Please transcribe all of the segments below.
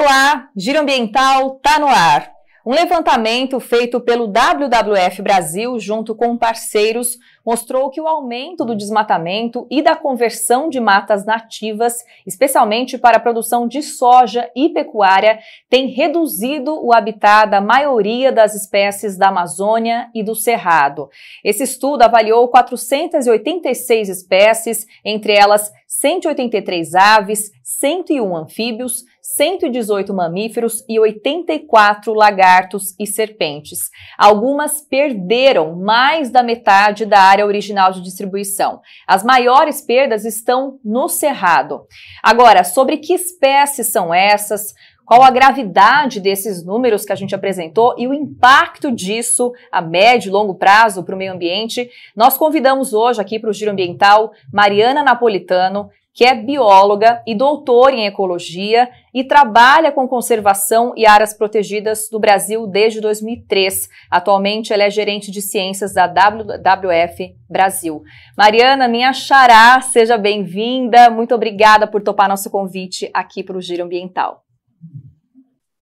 Olá, Giro Ambiental tá no ar. Um levantamento feito pelo WWF Brasil junto com parceiros mostrou que o aumento do desmatamento e da conversão de matas nativas, especialmente para a produção de soja e pecuária, tem reduzido o habitat da maioria das espécies da Amazônia e do Cerrado. Esse estudo avaliou 486 espécies, entre elas 183 aves, 101 anfíbios, 118 mamíferos e 84 lagartos e serpentes. Algumas perderam mais da metade da área original de distribuição. As maiores perdas estão no cerrado. Agora, sobre que espécies são essas? qual a gravidade desses números que a gente apresentou e o impacto disso a médio e longo prazo para o meio ambiente, nós convidamos hoje aqui para o Giro Ambiental Mariana Napolitano, que é bióloga e doutora em ecologia e trabalha com conservação e áreas protegidas do Brasil desde 2003. Atualmente, ela é gerente de ciências da WWF Brasil. Mariana, minha xará, seja bem-vinda. Muito obrigada por topar nosso convite aqui para o Giro Ambiental.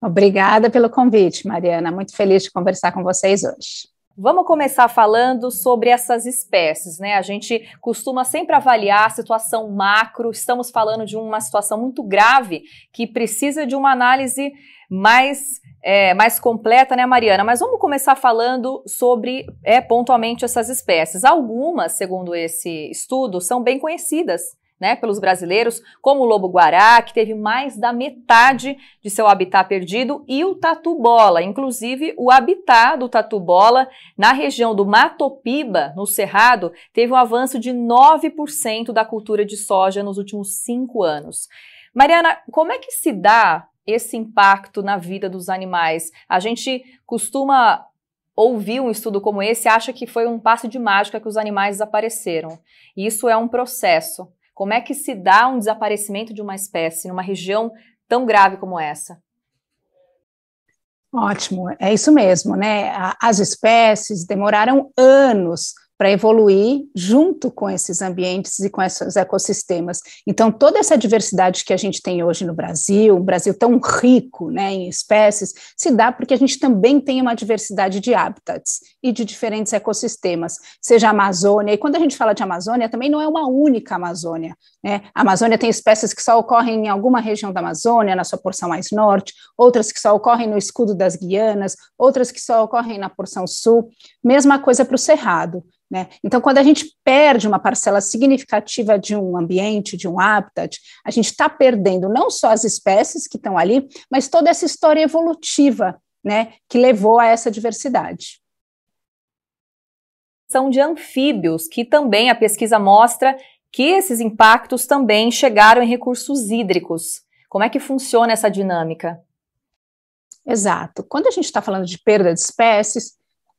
Obrigada pelo convite, Mariana. Muito feliz de conversar com vocês hoje. Vamos começar falando sobre essas espécies, né? A gente costuma sempre avaliar a situação macro, estamos falando de uma situação muito grave que precisa de uma análise mais, é, mais completa, né, Mariana? Mas vamos começar falando sobre é, pontualmente essas espécies. Algumas, segundo esse estudo, são bem conhecidas né, pelos brasileiros, como o lobo-guará, que teve mais da metade de seu habitat perdido, e o tatu-bola. Inclusive, o habitat do tatu-bola na região do Matopiba, no Cerrado, teve um avanço de 9% da cultura de soja nos últimos cinco anos. Mariana, como é que se dá esse impacto na vida dos animais? A gente costuma ouvir um estudo como esse e acha que foi um passo de mágica que os animais desapareceram. Isso é um processo. Como é que se dá um desaparecimento de uma espécie numa região tão grave como essa? Ótimo, é isso mesmo, né? As espécies demoraram anos para evoluir junto com esses ambientes e com esses ecossistemas. Então, toda essa diversidade que a gente tem hoje no Brasil, um Brasil tão rico né, em espécies, se dá porque a gente também tem uma diversidade de habitats e de diferentes ecossistemas, seja a Amazônia, e quando a gente fala de Amazônia, também não é uma única Amazônia. Né? A Amazônia tem espécies que só ocorrem em alguma região da Amazônia, na sua porção mais norte, outras que só ocorrem no escudo das Guianas, outras que só ocorrem na porção sul. Mesma coisa para o Cerrado. Né? Então, quando a gente perde uma parcela significativa de um ambiente, de um habitat, a gente está perdendo não só as espécies que estão ali, mas toda essa história evolutiva né, que levou a essa diversidade São de anfíbios, que também a pesquisa mostra que esses impactos também chegaram em recursos hídricos. Como é que funciona essa dinâmica? Exato. Quando a gente está falando de perda de espécies,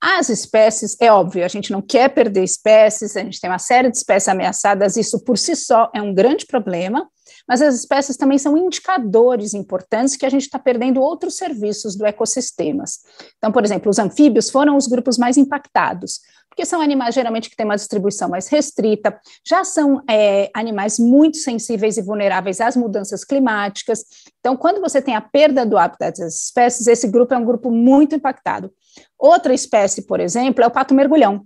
as espécies, é óbvio, a gente não quer perder espécies, a gente tem uma série de espécies ameaçadas, isso por si só é um grande problema, mas as espécies também são indicadores importantes que a gente está perdendo outros serviços do ecossistemas. Então, por exemplo, os anfíbios foram os grupos mais impactados, porque são animais geralmente que têm uma distribuição mais restrita, já são é, animais muito sensíveis e vulneráveis às mudanças climáticas. Então, quando você tem a perda do hábitat das espécies, esse grupo é um grupo muito impactado. Outra espécie, por exemplo, é o pato mergulhão,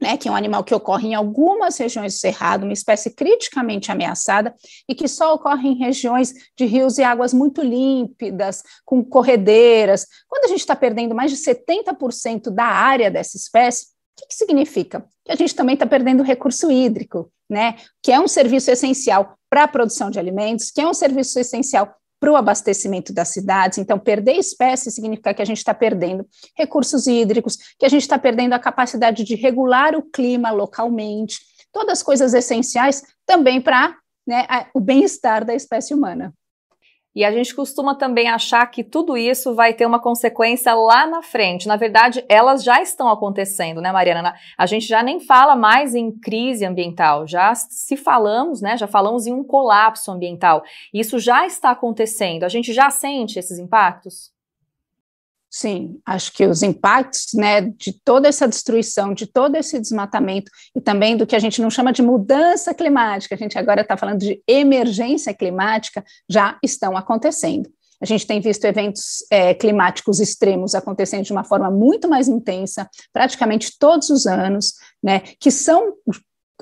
né, que é um animal que ocorre em algumas regiões do cerrado, uma espécie criticamente ameaçada e que só ocorre em regiões de rios e águas muito límpidas, com corredeiras. Quando a gente está perdendo mais de 70% da área dessa espécie, o que, que significa? Que a gente também está perdendo recurso hídrico, né? Que é um serviço essencial para a produção de alimentos, que é um serviço essencial para o abastecimento das cidades. Então, perder espécies significa que a gente está perdendo recursos hídricos, que a gente está perdendo a capacidade de regular o clima localmente, todas as coisas essenciais também para né, o bem-estar da espécie humana. E a gente costuma também achar que tudo isso vai ter uma consequência lá na frente. Na verdade, elas já estão acontecendo, né, Mariana? A gente já nem fala mais em crise ambiental, já se falamos, né? Já falamos em um colapso ambiental. Isso já está acontecendo. A gente já sente esses impactos? Sim, acho que os impactos né, de toda essa destruição, de todo esse desmatamento e também do que a gente não chama de mudança climática, a gente agora está falando de emergência climática, já estão acontecendo. A gente tem visto eventos é, climáticos extremos acontecendo de uma forma muito mais intensa, praticamente todos os anos, né, que são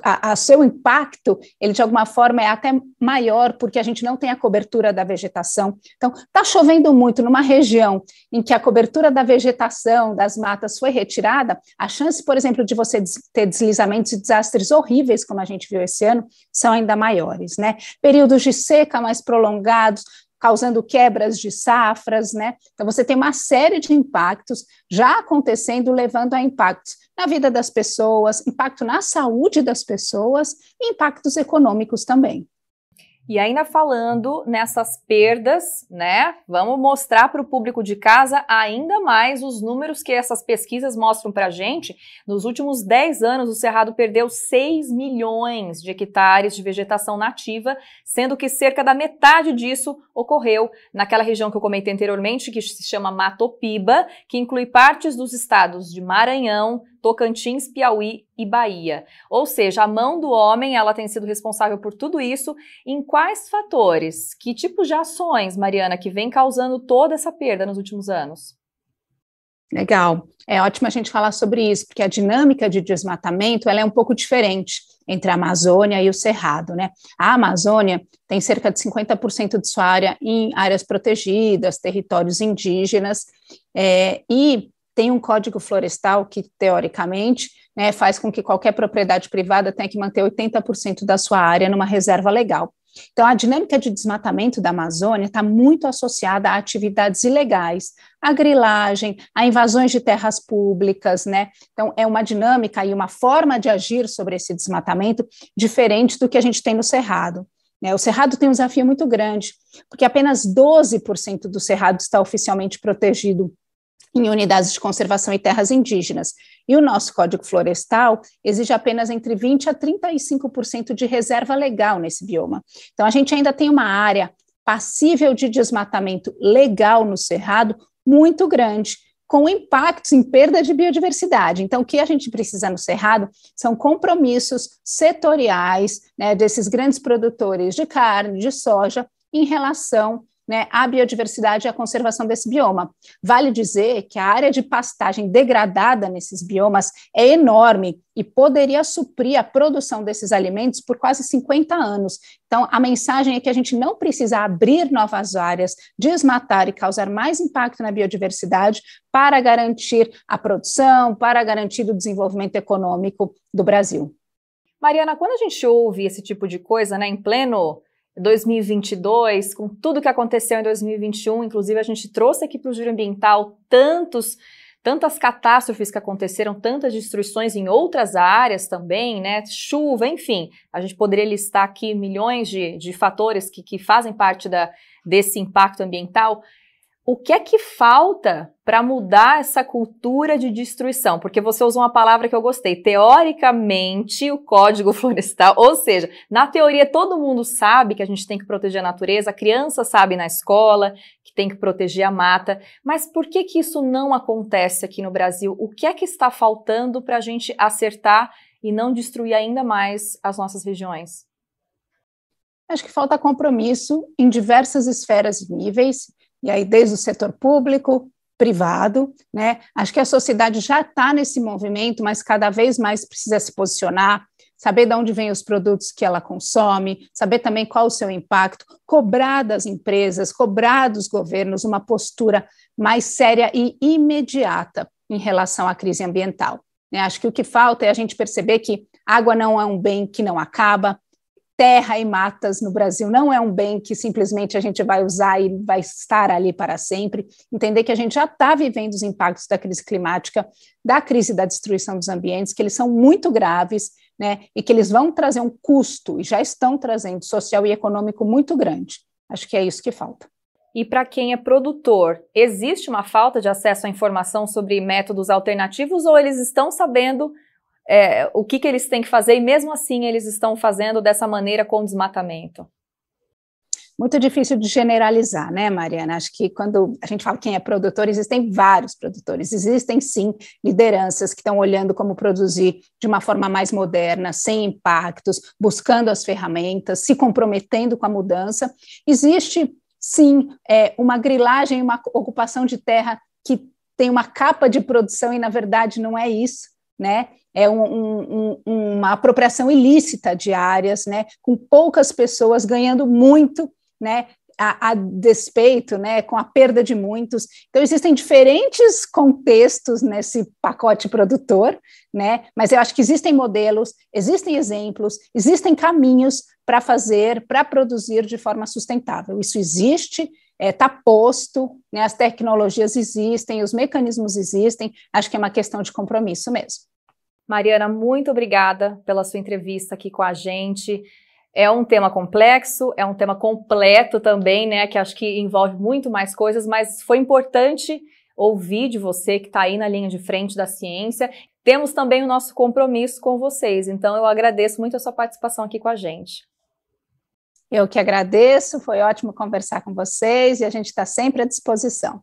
a, a, seu impacto, ele de alguma forma é até maior, porque a gente não tem a cobertura da vegetação. Então, está chovendo muito numa região em que a cobertura da vegetação, das matas, foi retirada, a chance, por exemplo, de você ter deslizamentos e desastres horríveis, como a gente viu esse ano, são ainda maiores, né? Períodos de seca mais prolongados, causando quebras de safras, né? Então, você tem uma série de impactos já acontecendo, levando a impactos na vida das pessoas, impacto na saúde das pessoas e impactos econômicos também. E ainda falando nessas perdas, né? Vamos mostrar para o público de casa ainda mais os números que essas pesquisas mostram para a gente. Nos últimos 10 anos, o Cerrado perdeu 6 milhões de hectares de vegetação nativa, sendo que cerca da metade disso ocorreu naquela região que eu comentei anteriormente, que se chama Matopiba, que inclui partes dos estados de Maranhão, Tocantins, Piauí e Bahia. Ou seja, a mão do homem ela tem sido responsável por tudo isso. Em quais fatores, que tipos de ações, Mariana, que vem causando toda essa perda nos últimos anos? Legal, é ótimo a gente falar sobre isso, porque a dinâmica de desmatamento ela é um pouco diferente entre a Amazônia e o Cerrado, né? A Amazônia tem cerca de 50% de sua área em áreas protegidas, territórios indígenas, é, e tem um código florestal que, teoricamente, né, faz com que qualquer propriedade privada tenha que manter 80% da sua área numa reserva legal. Então, a dinâmica de desmatamento da Amazônia está muito associada a atividades ilegais, a grilagem, a invasões de terras públicas, né? Então, é uma dinâmica e uma forma de agir sobre esse desmatamento diferente do que a gente tem no Cerrado. Né? O Cerrado tem um desafio muito grande, porque apenas 12% do Cerrado está oficialmente protegido em unidades de conservação e terras indígenas. E o nosso Código Florestal exige apenas entre 20% a 35% de reserva legal nesse bioma. Então, a gente ainda tem uma área passível de desmatamento legal no Cerrado muito grande, com impactos em perda de biodiversidade. Então, o que a gente precisa no Cerrado são compromissos setoriais né, desses grandes produtores de carne, de soja, em relação né, a biodiversidade e a conservação desse bioma. Vale dizer que a área de pastagem degradada nesses biomas é enorme e poderia suprir a produção desses alimentos por quase 50 anos. Então, a mensagem é que a gente não precisa abrir novas áreas, desmatar e causar mais impacto na biodiversidade para garantir a produção, para garantir o desenvolvimento econômico do Brasil. Mariana, quando a gente ouve esse tipo de coisa, né, em pleno 2022, com tudo que aconteceu em 2021, inclusive a gente trouxe aqui para o Giro Ambiental tantos tantas catástrofes que aconteceram, tantas destruições em outras áreas também, né? Chuva, enfim, a gente poderia listar aqui milhões de, de fatores que, que fazem parte da, desse impacto ambiental o que é que falta para mudar essa cultura de destruição? Porque você usou uma palavra que eu gostei. Teoricamente, o código florestal, ou seja, na teoria todo mundo sabe que a gente tem que proteger a natureza, a criança sabe na escola que tem que proteger a mata, mas por que que isso não acontece aqui no Brasil? O que é que está faltando para a gente acertar e não destruir ainda mais as nossas regiões? Acho que falta compromisso em diversas esferas e níveis, e aí desde o setor público, privado, né? Acho que a sociedade já está nesse movimento, mas cada vez mais precisa se posicionar, saber de onde vêm os produtos que ela consome, saber também qual o seu impacto, cobrar das empresas, cobrar dos governos uma postura mais séria e imediata em relação à crise ambiental. Né? Acho que o que falta é a gente perceber que água não é um bem que não acaba, terra e matas no Brasil não é um bem que simplesmente a gente vai usar e vai estar ali para sempre. Entender que a gente já está vivendo os impactos da crise climática, da crise da destruição dos ambientes, que eles são muito graves, né? E que eles vão trazer um custo, e já estão trazendo, social e econômico muito grande. Acho que é isso que falta. E para quem é produtor, existe uma falta de acesso à informação sobre métodos alternativos ou eles estão sabendo é, o que, que eles têm que fazer e mesmo assim eles estão fazendo dessa maneira com desmatamento? muito difícil de generalizar, né, Mariana? Acho que quando a gente fala quem é produtor, existem vários produtores, existem sim lideranças que estão olhando como produzir de uma forma mais moderna, sem impactos, buscando as ferramentas, se comprometendo com a mudança. Existe sim é, uma grilagem, uma ocupação de terra que tem uma capa de produção e, na verdade, não é isso. Né? é um, um, uma apropriação ilícita de áreas, né, com poucas pessoas ganhando muito, né, a, a, despeito, né, com a perda de muitos. Então, existem diferentes contextos nesse pacote produtor, né, mas eu acho que existem modelos, existem exemplos, existem caminhos para fazer, para produzir de forma sustentável. Isso existe, está é, tá posto, né, as tecnologias existem, os mecanismos existem, acho que é uma questão de compromisso mesmo. Mariana, muito obrigada pela sua entrevista aqui com a gente. É um tema complexo, é um tema completo também, né? Que acho que envolve muito mais coisas, mas foi importante ouvir de você que está aí na linha de frente da ciência. Temos também o nosso compromisso com vocês, então eu agradeço muito a sua participação aqui com a gente. Eu que agradeço, foi ótimo conversar com vocês e a gente está sempre à disposição.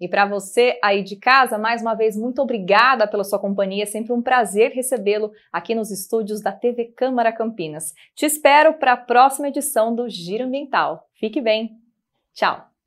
E para você aí de casa, mais uma vez, muito obrigada pela sua companhia. É sempre um prazer recebê-lo aqui nos estúdios da TV Câmara Campinas. Te espero para a próxima edição do Giro Ambiental. Fique bem. Tchau.